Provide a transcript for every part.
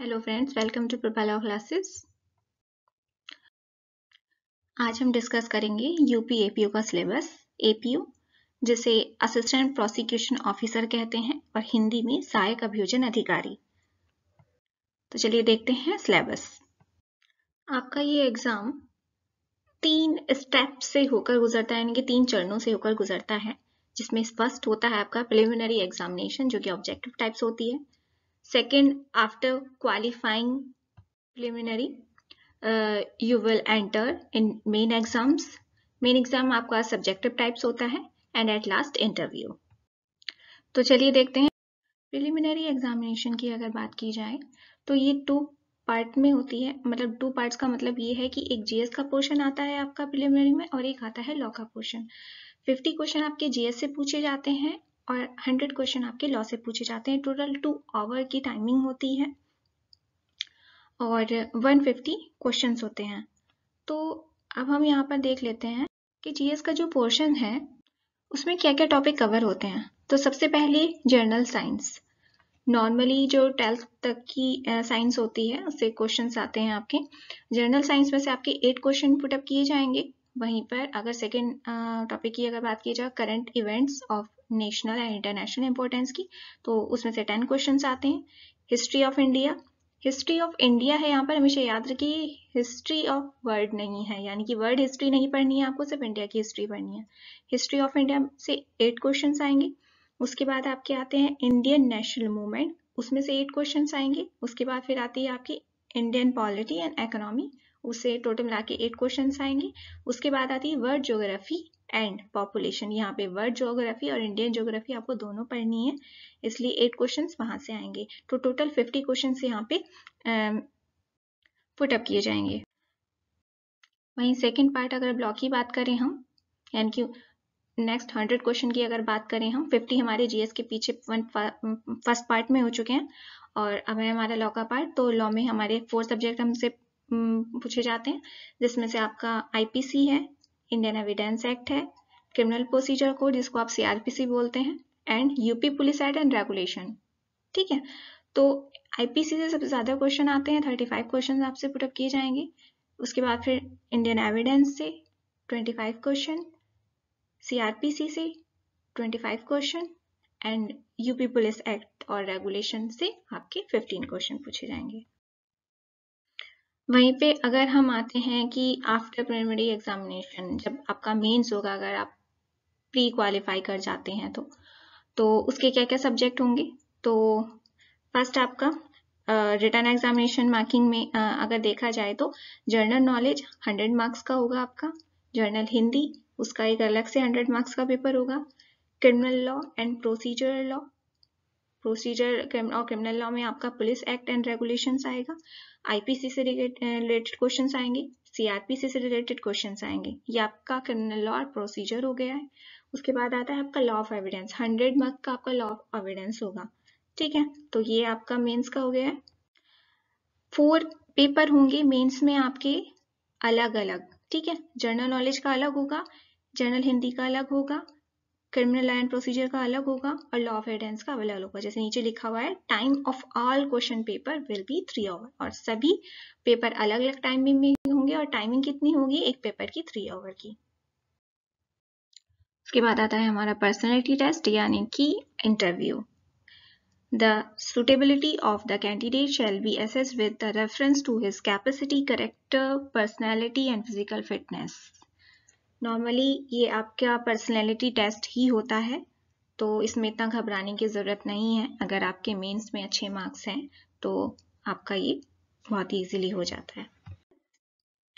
Hello friends welcome to Propeller classes आज हम discuss करेंगे यूपी एपीओ का सिलेबस एपीओ जिसे असिस्टेंट प्रोसिक्यूशन ऑफिसर कहते हैं और हिंदी में सहायक अभियोजन अधिकारी तो चलिए देखते हैं सिलेबस आपका ये एग्जाम तीन स्टेप से होकर गुजरता है यानी कि तीन चरणों से होकर गुजरता है जिसमें स्पष्ट होता है आपका प्रिलिमिनरी एग्जामिनेशन जो कि ऑब्जेक्टिव टाइप्स होती है Second, after qualifying preliminary, uh, you will enter in main exams. Main exam आपका subjective types होता है and at last interview. तो चलिए देखते हैं preliminary examination की अगर बात की जाए तो ये two पार्ट में होती है मतलब टू पार्ट्स का मतलब ये है कि एक जीएस का पोर्शन आता है आपका प्रिलिमिनरी में और एक आता है लॉ का पोर्शन 50 क्वेश्चन आपके जीएस से पूछे जाते हैं और हंड्रेड क्वेश्चन आपके लॉ से पूछे जाते हैं टोटल टू आवर की टाइमिंग होती है और 150 क्वेश्चंस होते हैं तो अब हम यहाँ पर देख लेते हैं कि जीएस का जो पोर्शन है उसमें क्या क्या टॉपिक कवर होते हैं तो सबसे पहले जर्नल साइंस नॉर्मली जो ट्वेल्थ तक की साइंस होती है उससे क्वेश्चंस आते हैं आपके जर्नल साइंस में से आपके एट क्वेश्चन पुटअप किए जाएंगे वहीं पर अगर सेकेंड टॉपिक की अगर बात की जाए current events of national and international importance की तो उसमें से टेन क्वेश्चन आते हैं history of India history of India है यहाँ पर हमेशा याद रखिए हिस्ट्री ऑफ वर्ल्ड नहीं है यानी कि वर्ल्ड हिस्ट्री नहीं पढ़नी है आपको सिर्फ इंडिया की हिस्ट्री पढ़नी है हिस्ट्री ऑफ इंडिया से एट क्वेश्चन आएंगे उसके बाद आपके आते हैं इंडियन नेशनल मूवमेंट उसमें से एट क्वेश्चन आएंगे उसके बाद फिर आती है आपकी इंडियन पॉलिटी एंड एकोनॉमी उसे टोटल मिला के एट क्वेश्चन आएंगे उसके बाद आती है वर्ल्ड जोग्राफी एंड पॉपुलेशन यहाँ पे वर्ल्ड जोग्राफी और इंडियन जोग्राफी आपको दोनों पढ़नी है इसलिए एट क्वेश्चंस वहां से आएंगे तो टोटल फिफ्टी क्वेश्चन यहाँ पे पुटअप किए जाएंगे वहीं सेकेंड पार्ट अगर ब्लॉक की बात करें हम यानी कि नेक्स्ट हंड्रेड क्वेश्चन की अगर बात करें हम फिफ्टी हमारे जीएस के पीछे फर्स्ट पार्ट में हो चुके हैं और अब है हमारा लॉ का पार्ट तो लॉ में हमारे फोर सब्जेक्ट हमसे पूछे जाते हैं जिसमें से आपका आईपीसी है इंडियन एविडेंस एक्ट है क्रिमिनल प्रोसीजर कोड जिसको आप सीआरपीसी बोलते हैं and UP police act and regulation ठीक है तो आईपीसी से सबसे ज़्यादा क्वेश्चन आते हैं थर्टी फाइव क्वेश्चन आपसे पुटअप किए जाएंगे उसके बाद फिर इंडियन एविडेंस से ट्वेंटी फाइव क्वेश्चन सीआरपीसी से 25 क्वेश्चन एंड यूपी पुलिस एक्ट और रेगुलेशन से आपके 15 क्वेश्चन पूछे जाएंगे वहीं पे अगर हम आते हैं कि आफ्टर प्राइमरी एग्जामिनेशन जब आपका मेंस होगा अगर आप प्री क्वालिफाई कर जाते हैं तो तो उसके क्या क्या सब्जेक्ट होंगे तो फर्स्ट आपका रिटर्न एग्जामिनेशन मार्किंग में uh, अगर देखा जाए तो जर्नल नॉलेज 100 मार्क्स का होगा आपका जर्नल हिंदी उसका एक अलग से हंड्रेड मार्क्स का पेपर होगा criminal law and procedure law procedure और क्रिमिनल लॉ में आपका पुलिस एक्ट एंड रेगुलेशंस आएगा आईपीसी से रिलेटेड क्वेश्चंस आएंगे सीआरपीसी से रिलेटेड क्वेश्चंस आएंगे ये आपका क्रिमिनल लॉ और प्रोसीजर हो गया है उसके बाद आता है आपका law of evidence hundred marks का आपका लॉ ऑफ एविडेंस होगा ठीक है तो ये आपका मेन्स का हो गया है फोर पेपर होंगे मेन्स में आपके अलग अलग ठीक है जनरल नॉलेज का अलग होगा जनरल हिंदी का अलग होगा क्रिमिनल लाइन प्रोसीजर का अलग होगा और लॉ ऑफ एविडेंस का अलग होगा जैसे नीचे लिखा हुआ है time of all question paper will be three hour और सभी पेपर अलग अलग टाइमिंग में होंगे और टाइमिंग कितनी होगी एक पेपर की थ्री आवर की उसके बाद आता है हमारा पर्सनैलिटी टेस्ट यानी कि interview The suitability of the candidate shall be assessed with the reference to his capacity, character, personality and physical fitness. normally ye aapka personality test hi hota hai to isme itna ghabrane ki zarurat nahi hai agar aapke mains mein अच्छे marks hain to aapka ye bahut easily ho jata hai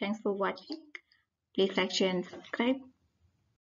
thanks for watching please like share and subscribe